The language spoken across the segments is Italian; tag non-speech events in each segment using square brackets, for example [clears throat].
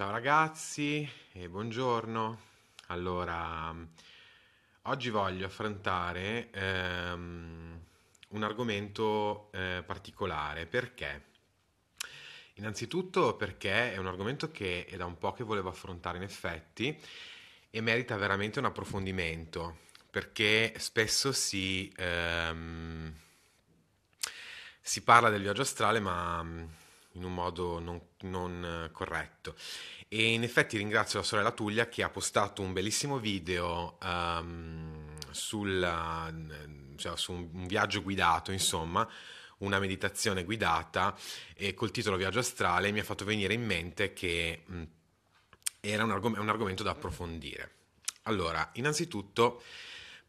Ciao ragazzi e buongiorno. Allora, oggi voglio affrontare ehm, un argomento eh, particolare. Perché? Innanzitutto perché è un argomento che è da un po' che volevo affrontare in effetti e merita veramente un approfondimento, perché spesso si, ehm, si parla del viaggio astrale ma in un modo non, non eh, corretto. E in effetti ringrazio la sorella Tuglia che ha postato un bellissimo video um, ehm, sulla, eh, cioè, su un viaggio guidato, insomma, una meditazione guidata e col titolo Viaggio astrale mi ha fatto venire in mente che mh, mm, era un, argom- un argomento da approfondire. Allora, innanzitutto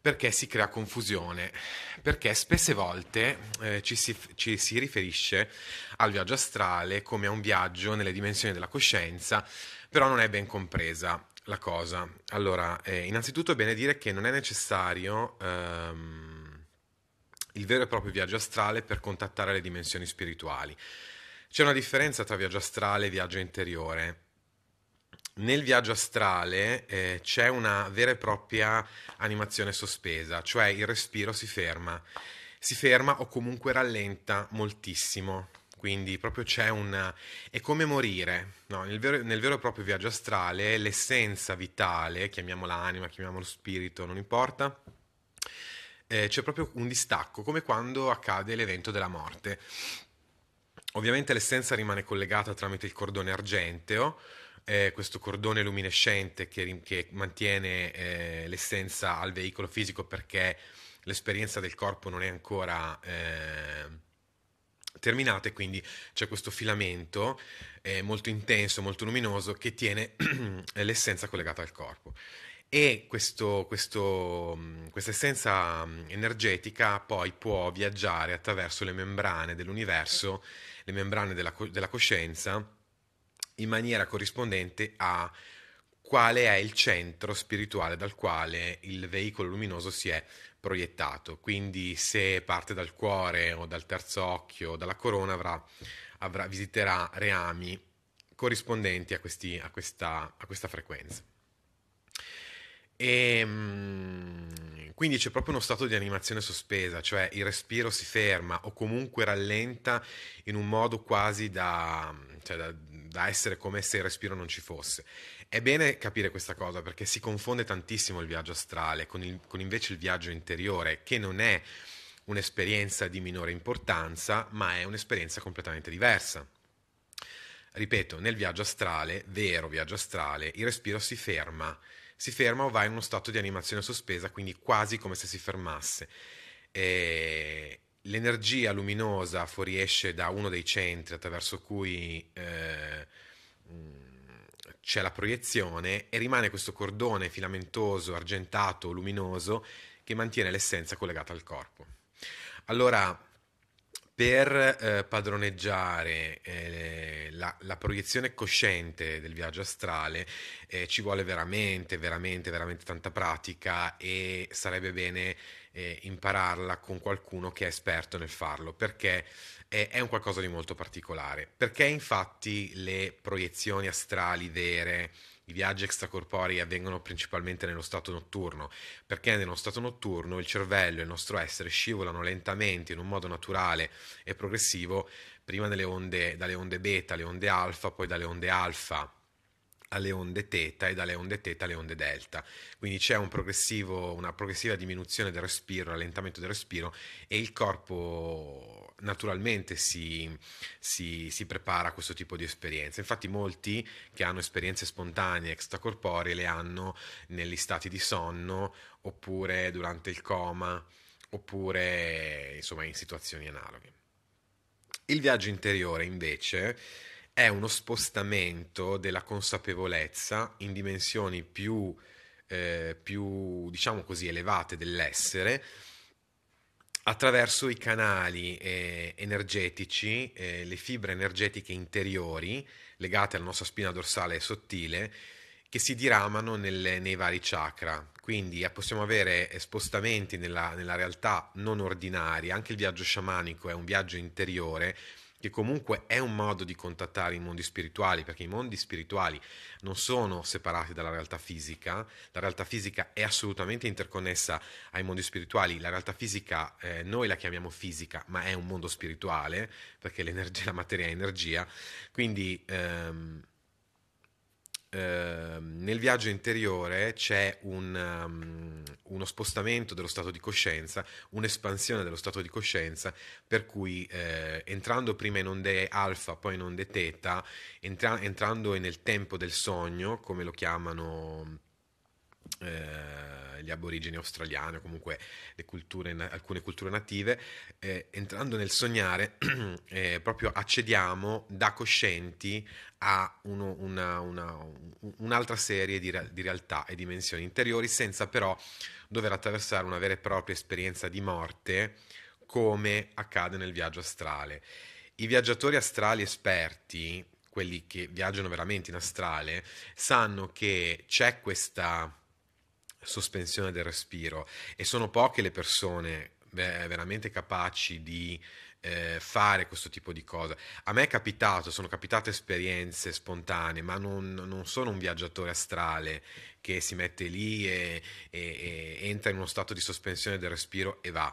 perché si crea confusione, perché spesse volte eh, ci, si, ci, si, riferisce al viaggio astrale come a un viaggio nelle dimensioni della coscienza, però non è ben compresa la cosa. Allora, eh, innanzitutto è bene dire che non è necessario ehm, il vero e proprio viaggio astrale per contattare le dimensioni spirituali. C'è una differenza tra viaggio astrale e viaggio interiore nel viaggio astrale eh, c'è una vera e propria animazione sospesa, cioè il respiro si ferma, si ferma o comunque rallenta moltissimo. Quindi proprio c'è un... è come morire, no? nel, vero, nel vero e proprio viaggio astrale l'essenza vitale, chiamiamola anima, chiamiamolo spirito, non importa, eh, c'è proprio un distacco, come quando accade l'evento della morte. Ovviamente l'essenza rimane collegata tramite il cordone argenteo, eh, questo cordone luminescente che, che mantiene eh, l'essenza al veicolo fisico perché l'esperienza del corpo non è ancora eh, terminata e quindi c'è questo filamento eh, molto intenso, molto luminoso che tiene [clears throat] l'essenza collegata al corpo e questo, questo, mm, questa essenza mm, energetica poi può viaggiare attraverso le membrane dell'universo, le membrane della, della coscienza in maniera corrispondente a quale è il centro spirituale dal quale il veicolo luminoso si è proiettato. Quindi se parte dal cuore o dal terzo occhio o dalla corona avrà, avrà, visiterà reami corrispondenti a, questi, a, questa, a questa, frequenza. E, ehm, quindi c'è proprio uno stato di animazione sospesa, cioè il respiro si ferma o comunque rallenta in un modo quasi da, cioè da da essere come se il respiro non ci fosse. È bene capire questa cosa perché si confonde tantissimo il viaggio astrale con, il, con invece il viaggio interiore, che non è un'esperienza di minore importanza, ma è un'esperienza completamente diversa. Ripeto, nel viaggio astrale, vero viaggio astrale, il respiro si ferma, si ferma o va in uno stato di animazione sospesa, quindi quasi come se si fermasse. E, l'energia luminosa fuoriesce da uno dei centri attraverso cui eh, mm, c'è la proiezione e rimane questo cordone filamentoso, argentato, luminoso che mantiene l'essenza collegata al corpo. Allora, per eh, padroneggiare eh, la, la, proiezione cosciente del viaggio astrale eh, ci vuole veramente, veramente, veramente tanta pratica e sarebbe bene eh, impararla con qualcuno che è esperto nel farlo perché eh, è, un qualcosa di molto particolare. Perché infatti le proiezioni astrali vere i viaggi extracorporei avvengono principalmente nello stato notturno, perché nello stato notturno il cervello e il nostro essere scivolano lentamente in un modo naturale e progressivo, prima onde, dalle onde beta alle onde alfa, poi dalle onde alfa alle onde teta e dalle onde teta alle onde delta. Quindi c'è un una progressiva diminuzione del respiro, rallentamento del respiro e il corpo naturalmente si, si, si prepara a questo tipo di esperienza. Infatti molti che hanno esperienze spontanee extracorporee le hanno negli stati di sonno oppure durante il coma oppure insomma in situazioni analoghe. Il viaggio interiore invece è uno spostamento della consapevolezza in dimensioni più, eh, più diciamo così, elevate dell'essere attraverso i canali eh, energetici, eh, le fibre energetiche interiori legate alla nostra spina dorsale sottile che si diramano nelle, nei vari chakra. Quindi eh, possiamo avere eh, spostamenti nella, nella realtà non ordinaria, anche il viaggio sciamanico è un viaggio interiore che comunque è un modo di contattare i mondi spirituali, perché i mondi spirituali non sono separati dalla realtà fisica, la realtà fisica è assolutamente interconnessa ai mondi spirituali, la realtà fisica eh, noi la chiamiamo fisica, ma è un mondo spirituale, perché la materia è energia, quindi... Ehm, Ehm, nel viaggio interiore c'è un, um, uno spostamento dello stato di coscienza, un'espansione dello stato di coscienza, per cui eh, entrando prima in onde alfa, poi in onde teta, entra- entrando nel tempo del sogno, come lo chiamano... Eh, gli aborigeni australiani o comunque culture, alcune culture native, eh, entrando nel sognare [clears throat] eh, proprio accediamo da coscienti a uno, una, una, un'altra serie di, di realtà e dimensioni interiori senza però dover attraversare una vera e propria esperienza di morte come accade nel viaggio astrale. I viaggiatori astrali esperti, quelli che viaggiano veramente in astrale, sanno che c'è questa sospensione del respiro e sono poche le persone beh, veramente capaci di eh, fare questo tipo di cosa. A me è capitato, sono capitate esperienze spontanee, ma non, non sono un viaggiatore astrale che si mette lì e, e, e entra in uno stato di sospensione del respiro e va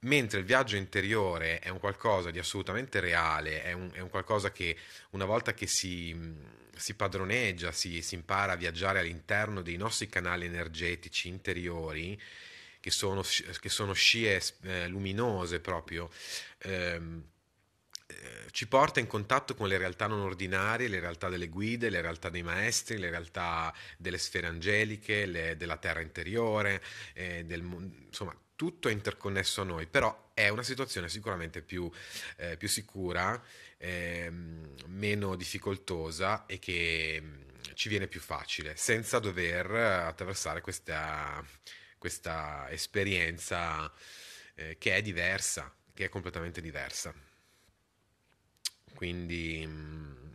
mentre il viaggio interiore è un qualcosa di assolutamente reale, è un, è un qualcosa che una volta che si, mm, si padroneggia, si, si, impara a viaggiare all'interno dei nostri canali energetici interiori, che sono, che sono scie eh, luminose proprio, ehm, eh, ci porta in contatto con le realtà non ordinarie, le realtà delle guide, le realtà dei maestri, le realtà delle sfere angeliche, le, della terra interiore, eh, del, insomma tutto è interconnesso a noi, però è una situazione sicuramente più, eh, più sicura, eh, meno difficoltosa e che mm, ci viene più facile, senza dover attraversare questa, questa esperienza eh, che è diversa, che è completamente diversa. Quindi, mm,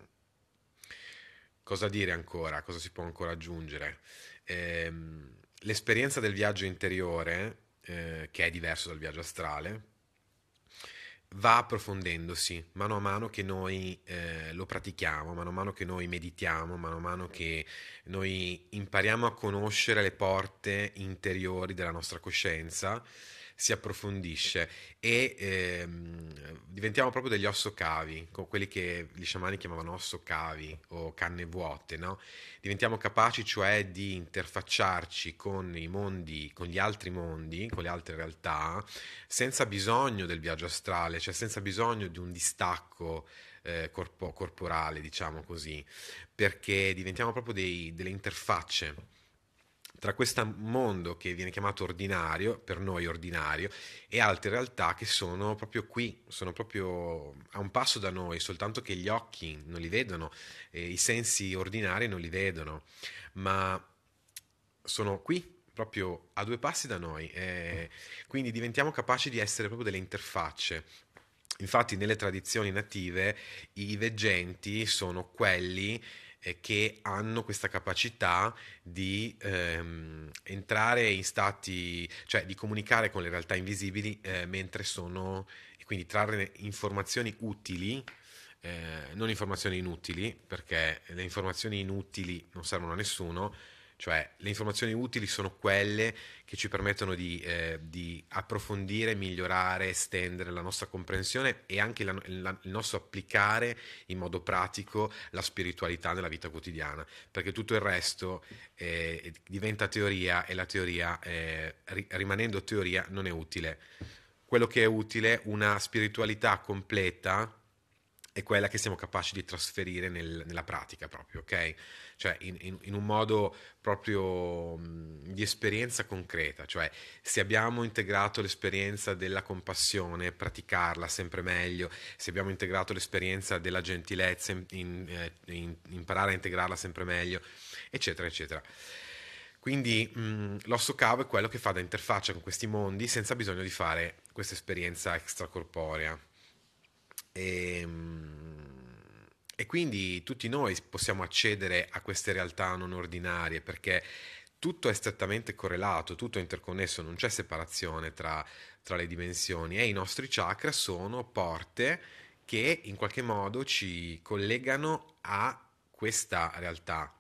cosa dire ancora? Cosa si può ancora aggiungere? Ehm, l'esperienza del viaggio interiore eh, che è diverso dal viaggio astrale, va approfondendosi mano a mano che noi eh, lo pratichiamo, mano a mano che noi meditiamo, mano a mano che noi impariamo a conoscere le porte interiori della nostra coscienza si approfondisce e ehm, diventiamo proprio degli ossocavi, con quelli che gli sciamani chiamavano ossocavi o canne vuote, no? Diventiamo capaci cioè di interfacciarci con i mondi, con gli altri mondi, con le altre realtà, senza bisogno del viaggio astrale, cioè senza bisogno di un distacco eh, corpo- corporale, diciamo così, perché diventiamo proprio dei, delle interfacce tra questo mondo che viene chiamato ordinario, per noi ordinario, e altre realtà che sono proprio qui, sono proprio a un passo da noi, soltanto che gli occhi non li vedono, i sensi ordinari non li vedono, ma sono qui proprio a due passi da noi, eh, quindi diventiamo capaci di essere proprio delle interfacce. Infatti nelle tradizioni native i veggenti sono quelli che hanno questa capacità di ehm, entrare in stati, cioè di comunicare con le realtà invisibili eh, mentre sono, e quindi trarre informazioni utili, eh, non informazioni inutili, perché le informazioni inutili non servono a nessuno, cioè le informazioni utili sono quelle che ci permettono di, eh, di approfondire, migliorare, estendere la nostra comprensione e anche la, la, il nostro applicare in modo pratico la spiritualità nella vita quotidiana, perché tutto il resto eh, diventa teoria e la teoria, eh, rimanendo teoria, non è utile. Quello che è utile, una spiritualità completa, è quella che siamo capaci di trasferire nel, nella pratica proprio, ok? cioè in, in, in un modo proprio di esperienza concreta, cioè se abbiamo integrato l'esperienza della compassione, praticarla sempre meglio, se abbiamo integrato l'esperienza della gentilezza, in, eh, imparare a integrarla sempre meglio, eccetera, eccetera. Quindi l'osso cavo è quello che fa da interfaccia con questi mondi senza bisogno di fare questa esperienza extracorporea. E, ehm, mh, e quindi tutti noi possiamo accedere a queste realtà non ordinarie perché tutto è strettamente correlato, tutto è interconnesso, non c'è separazione tra, tra le dimensioni e i nostri chakra sono porte che in qualche modo ci collegano a questa realtà.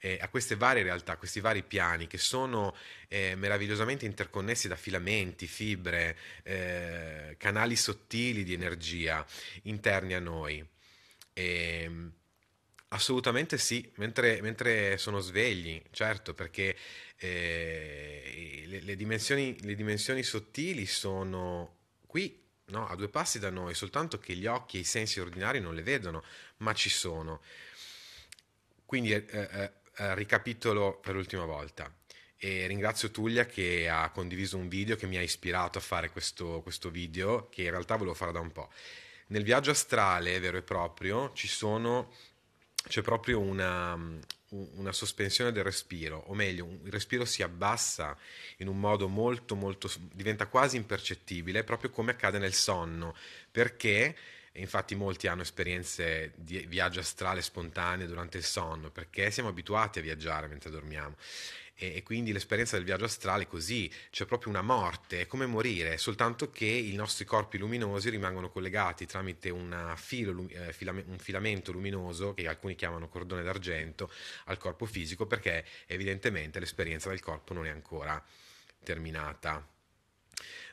Eh, a queste varie realtà, a questi vari piani che sono eh, meravigliosamente interconnessi da filamenti, fibre, eh, canali sottili di energia interni a noi. E, ehm, assolutamente sì, mentre, mentre, sono svegli, certo, perché eh, le, le, dimensioni, le, dimensioni, sottili sono qui, no? a due passi da noi, soltanto che gli occhi e i sensi ordinari non le vedono, ma ci sono. Quindi eh, eh, eh ricapitolo per l'ultima volta. E ringrazio Tullia che ha condiviso un video che mi ha ispirato a fare questo, questo video, che in realtà volevo fare da un po' nel viaggio astrale vero e proprio sono, c'è proprio una, mm, una, sospensione del respiro, o meglio, il respiro si abbassa in un modo molto, molto, diventa quasi impercettibile, proprio come accade nel sonno, perché infatti molti hanno esperienze di viaggio astrale spontanee durante il sonno, perché siamo abituati a viaggiare mentre dormiamo e, e quindi l'esperienza del viaggio astrale è così, c'è proprio una morte, è come morire, soltanto che i nostri corpi luminosi rimangono collegati tramite filo, eh, filame, un filamento luminoso, che alcuni chiamano cordone d'argento, al corpo fisico perché evidentemente l'esperienza del corpo non è ancora terminata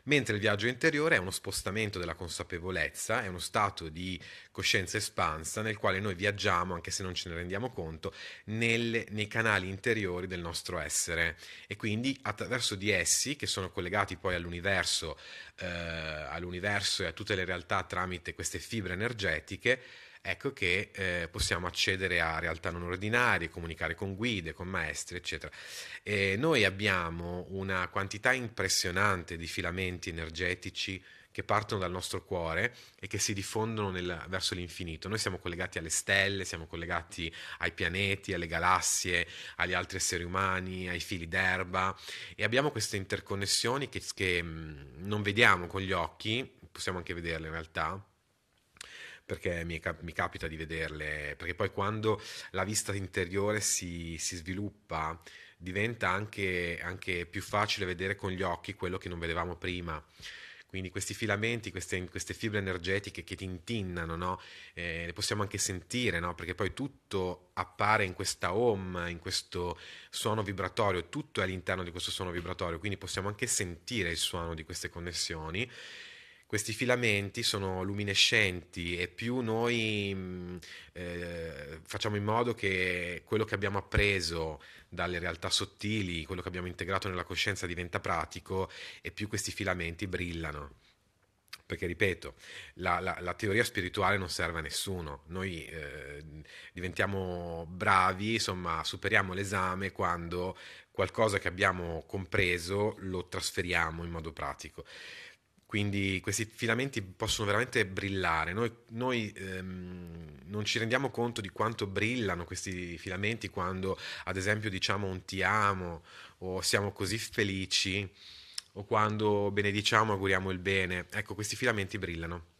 mentre il viaggio interiore è uno spostamento della consapevolezza, è uno stato di coscienza espansa nel quale noi viaggiamo, anche se non ce ne rendiamo conto, nel, nei canali interiori del nostro essere e quindi attraverso di essi, che sono collegati poi all'universo, eh, all'universo e a tutte le realtà tramite queste fibre energetiche, ecco che eh, possiamo accedere a realtà non ordinarie, comunicare con guide, con maestri, eccetera. E noi abbiamo una quantità impressionante di filamenti energetici che partono dal nostro cuore e che si diffondono nel, verso l'infinito. Noi siamo collegati alle stelle, siamo collegati ai pianeti, alle galassie, agli altri esseri umani, ai fili d'erba e abbiamo queste interconnessioni che, che mm, non vediamo con gli occhi, possiamo anche vederle in realtà, perché mi, cap- mi capita di vederle, perché poi quando la vista interiore si, si sviluppa diventa anche, anche, più facile vedere con gli occhi quello che non vedevamo prima. Quindi questi filamenti, queste, queste fibre energetiche che tintinnano, no? eh, le possiamo anche sentire, no? perché poi tutto appare in questa home, in questo suono vibratorio, tutto è all'interno di questo suono vibratorio, quindi possiamo anche sentire il suono di queste connessioni questi filamenti sono luminescenti e più noi eh, facciamo in modo che quello che abbiamo appreso dalle realtà sottili, quello che abbiamo integrato nella coscienza diventa pratico e più questi filamenti brillano perché ripeto, la, la, la, teoria spirituale non serve a nessuno, noi eh, diventiamo bravi, insomma, superiamo l'esame quando qualcosa che abbiamo compreso lo trasferiamo in modo pratico. Quindi questi filamenti possono veramente brillare. Noi, noi ehm, non ci rendiamo conto di quanto brillano questi filamenti quando, ad esempio, diciamo un ti amo o siamo così felici o quando benediciamo, auguriamo il bene. Ecco, questi filamenti brillano.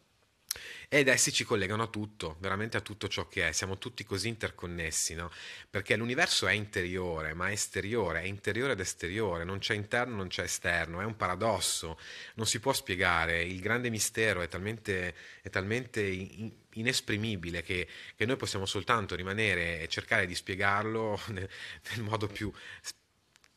Ed essi ci collegano a tutto, veramente a tutto ciò che è, siamo tutti così interconnessi, no? Perché l'universo è interiore, ma è esteriore, è interiore ed esteriore, non c'è interno, non c'è esterno, è un paradosso, non si può spiegare, il grande mistero è talmente, è talmente inesprimibile che, che, noi possiamo soltanto rimanere e cercare di spiegarlo [laughs] nel, nel modo più,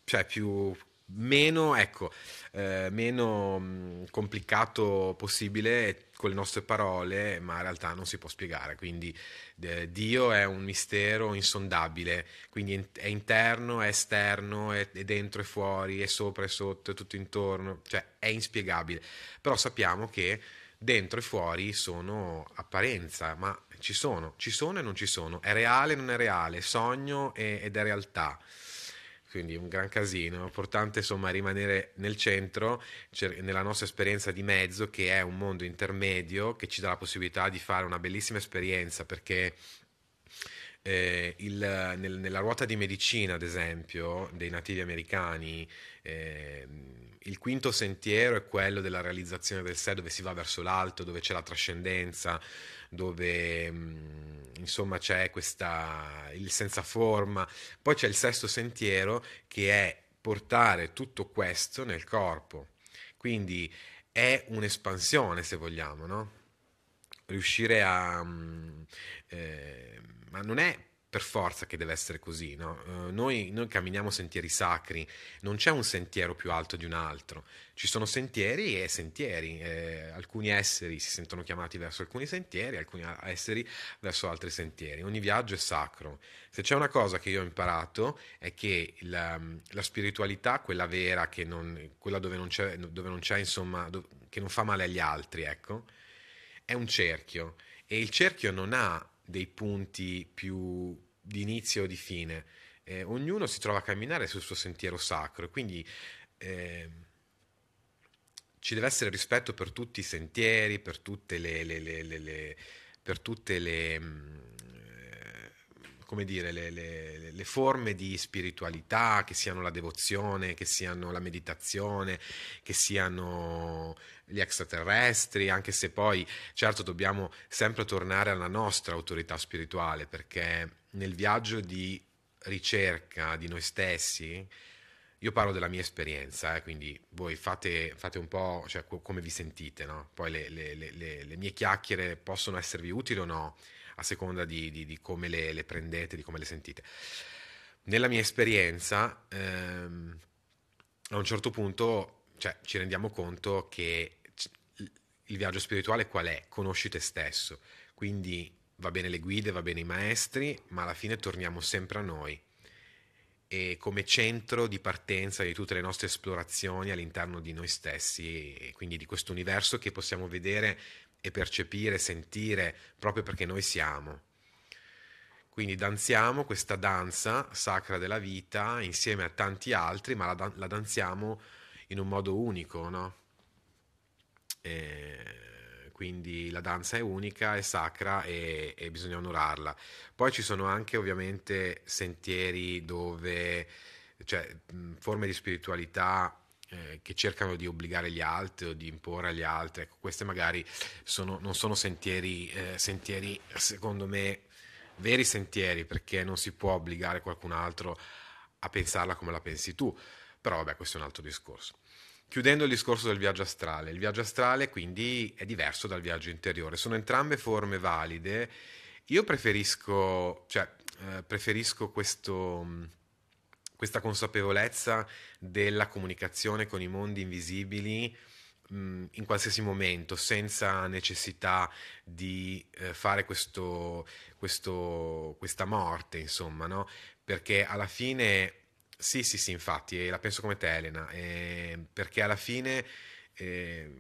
cioè più meno, ecco, eh, meno complicato possibile con le nostre parole, ma in realtà non si può spiegare. Quindi eh, Dio è un mistero insondabile, quindi è interno, è esterno, è, è dentro e fuori, è sopra e sotto, è tutto intorno, cioè è inspiegabile. Però sappiamo che dentro e fuori sono apparenza, ma ci sono, ci sono e non ci sono, è reale e non è reale, sogno ed è realtà quindi un gran casino. L'importante insomma rimanere nel centro, nella nostra esperienza di mezzo, che è un mondo intermedio che ci dà la possibilità di fare una bellissima esperienza perché eh, il, nel, nella ruota di medicina, ad esempio, dei nativi americani, eh, il quinto sentiero è quello della realizzazione del sé, dove si va verso l'alto, dove c'è la trascendenza, dove mh, mm, insomma c'è questa, il senza forma. Poi c'è il sesto sentiero che è portare tutto questo nel corpo. Quindi è un'espansione, se vogliamo, no? riuscire a... Mm, eh, ma non è per forza che deve essere così, no? uh, noi, noi, camminiamo sentieri sacri, non c'è un sentiero più alto di un altro, ci sono sentieri e sentieri, eh, alcuni esseri si sentono chiamati verso alcuni sentieri, alcuni esseri verso altri sentieri, ogni viaggio è sacro. Se c'è una cosa che io ho imparato è che la, mm, la spiritualità, quella vera, non, quella dove non c'è, dove non c'è insomma, do, che non fa male agli altri, ecco, è un cerchio e il cerchio non ha dei punti più di inizio o di fine. Eh, ognuno si trova a camminare sul suo sentiero sacro e quindi eh, ci deve essere rispetto per tutti i sentieri, per tutte le, le, le, le per tutte le, mm, come dire, le, le, le, forme di spiritualità, che siano la devozione, che siano la meditazione, che siano gli extraterrestri, anche se poi certo dobbiamo sempre tornare alla nostra autorità spirituale, perché nel viaggio di ricerca di noi stessi, io parlo della mia esperienza, eh, quindi voi fate, fate un po' cioè, come vi sentite, no? poi le, le mie chiacchiere possono esservi utili o no a seconda di, di, di come le, le, prendete, di come le sentite. Nella mia esperienza, ehm, a un certo punto cioè, ci rendiamo conto che il viaggio spirituale qual è? Conosci te stesso. Quindi va bene le guide, va bene i maestri, ma alla fine torniamo sempre a noi. E come centro di partenza di tutte le nostre esplorazioni all'interno di noi stessi, e quindi di questo universo che possiamo vedere e percepire, sentire, proprio perché noi siamo. Quindi danziamo questa danza sacra della vita insieme a tanti altri, ma la, dan- la danziamo in un modo unico, no? E quindi la danza è unica, è sacra e, e bisogna onorarla. Poi ci sono anche ovviamente sentieri dove, cioè forme di spiritualità eh, che cercano di obbligare gli altri o di imporre agli altri, ecco, queste magari sono, non sono sentieri, eh, sentieri, secondo me, veri sentieri, perché non si può obbligare qualcun altro a pensarla come la pensi tu, però vabbè, questo è un altro discorso. Chiudendo il discorso del viaggio astrale, il viaggio astrale quindi è diverso dal viaggio interiore, sono entrambe forme valide, io preferisco, cioè, eh, preferisco questo questa consapevolezza della comunicazione con i mondi invisibili mh, in qualsiasi momento, senza necessità di eh, fare questo, questo, questa morte, insomma, no? Perché alla fine, sì, sì, sì, infatti, e eh, la penso come te Elena, eh, perché alla fine eh,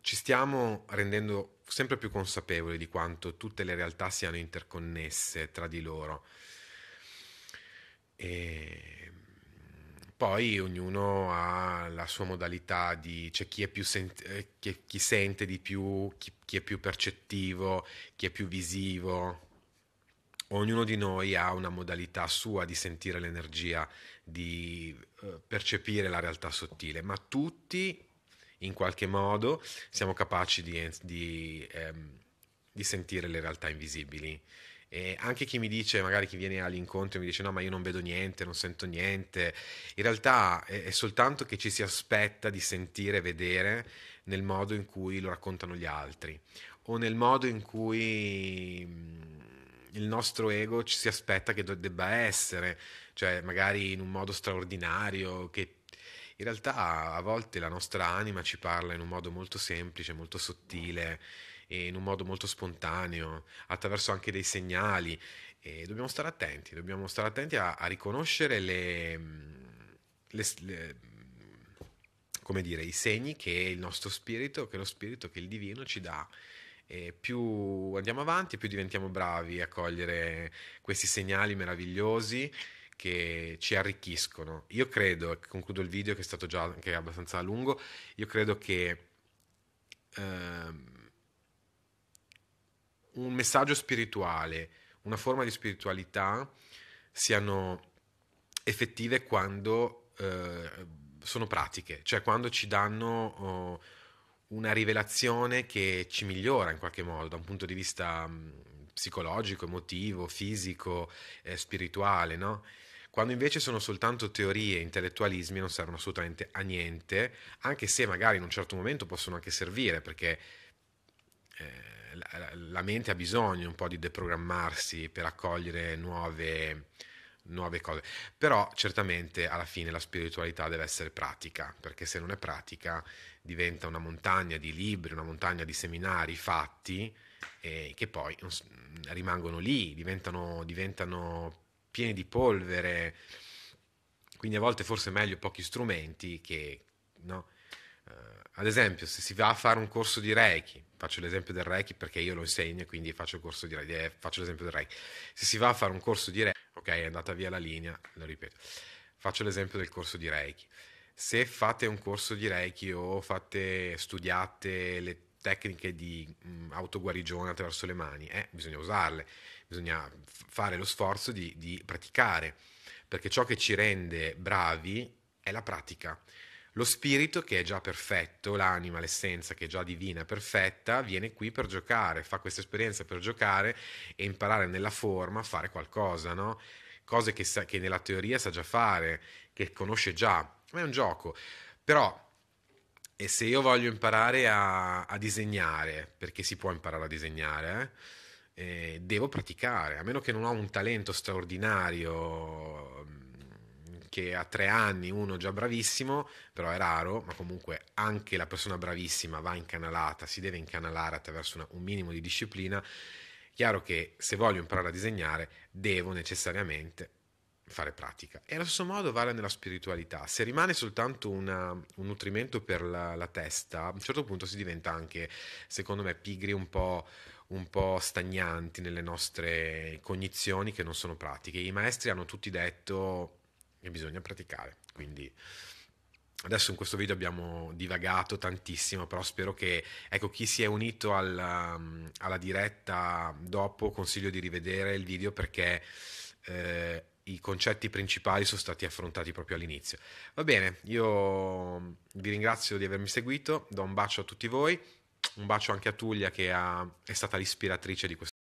ci stiamo rendendo sempre più consapevoli di quanto tutte le realtà siano interconnesse tra di loro. E poi ognuno ha la sua modalità di, c'è cioè chi, è più sen- eh, chi, chi sente di più, chi, chi è più percettivo, chi è più visivo. Ognuno di noi ha una modalità sua di sentire l'energia, di eh, percepire la realtà sottile, ma tutti in qualche modo siamo capaci di, di, ehm, di sentire le realtà invisibili e anche chi mi dice, magari chi viene all'incontro e mi dice no ma io non vedo niente, non sento niente, in realtà è, è soltanto che ci si aspetta di sentire e vedere nel modo in cui lo raccontano gli altri o nel modo in cui mm, il nostro ego ci si aspetta che debba essere, cioè magari in un modo straordinario, che in realtà a volte la nostra anima ci parla in un modo molto semplice, molto sottile in un modo molto spontaneo, attraverso anche dei segnali. E dobbiamo stare attenti, dobbiamo stare attenti a, a riconoscere le, mm, le, le, mm, come dire, i segni che il nostro spirito, che lo spirito, che il divino ci dà. E più andiamo avanti, più diventiamo bravi a cogliere questi segnali meravigliosi che ci arricchiscono. Io credo, concludo il video che è stato già anche abbastanza lungo, io credo che ehm, un messaggio spirituale, una forma di spiritualità siano effettive quando eh, sono pratiche, cioè quando ci danno oh, una rivelazione che ci migliora in qualche modo da un punto di vista mh, mm, psicologico, emotivo, fisico, eh, spirituale, no? Quando invece sono soltanto teorie, intellettualismi non servono assolutamente a niente, anche se magari in un certo momento possono anche servire perché eh, la mente ha bisogno un po' di deprogrammarsi per accogliere nuove, nuove cose. Però certamente alla fine la spiritualità deve essere pratica, perché se non è pratica diventa una montagna di libri, una montagna di seminari fatti eh, che poi rimangono lì, diventano, diventano pieni di polvere. Quindi a volte forse è meglio pochi strumenti che... No? Eh, ad esempio, se si va a fare un corso di Reiki, faccio l'esempio del Reiki perché io lo insegno e quindi faccio il corso di Reiki, eh, faccio l'esempio del Reiki. Se si va a fare un corso di Reiki, ok, è andata via la linea, lo ripeto. Faccio l'esempio del corso di Reiki. Se fate un corso di Reiki o fate, studiate le tecniche di mh, mm, autoguarigione attraverso le mani, eh, bisogna usarle, bisogna fare lo sforzo di, di praticare, perché ciò che ci rende bravi è la pratica. Lo spirito, che è già perfetto, l'anima, l'essenza, che è già divina, perfetta, viene qui per giocare, fa questa esperienza per giocare e imparare nella forma a fare qualcosa, no? Cose che, sa, che nella teoria sa già fare, che conosce già, ma è un gioco. Però e se io voglio imparare a, a, disegnare, perché si può imparare a disegnare, eh, eh devo praticare, a meno che non ho un talento straordinario che a tre anni uno già bravissimo, però è raro, ma comunque anche la persona bravissima va incanalata, si deve incanalare attraverso una, un minimo di disciplina. Chiaro che se voglio imparare a disegnare devo necessariamente fare pratica. E allo stesso modo vale nella spiritualità. Se rimane soltanto una, un nutrimento per la, la, testa, a un certo punto si diventa anche, secondo me, pigri un po', un po' stagnanti nelle nostre cognizioni che non sono pratiche. I maestri hanno tutti detto e bisogna praticare. Quindi adesso in questo video abbiamo divagato tantissimo, però spero che ecco, chi si è unito alla, ehm, alla diretta dopo consiglio di rivedere il video perché... Eh, i concetti principali sono stati affrontati proprio all'inizio. Va bene, io vi ringrazio di avermi seguito, do un bacio a tutti voi, un bacio anche a Tullia che ha, è stata l'ispiratrice di questo.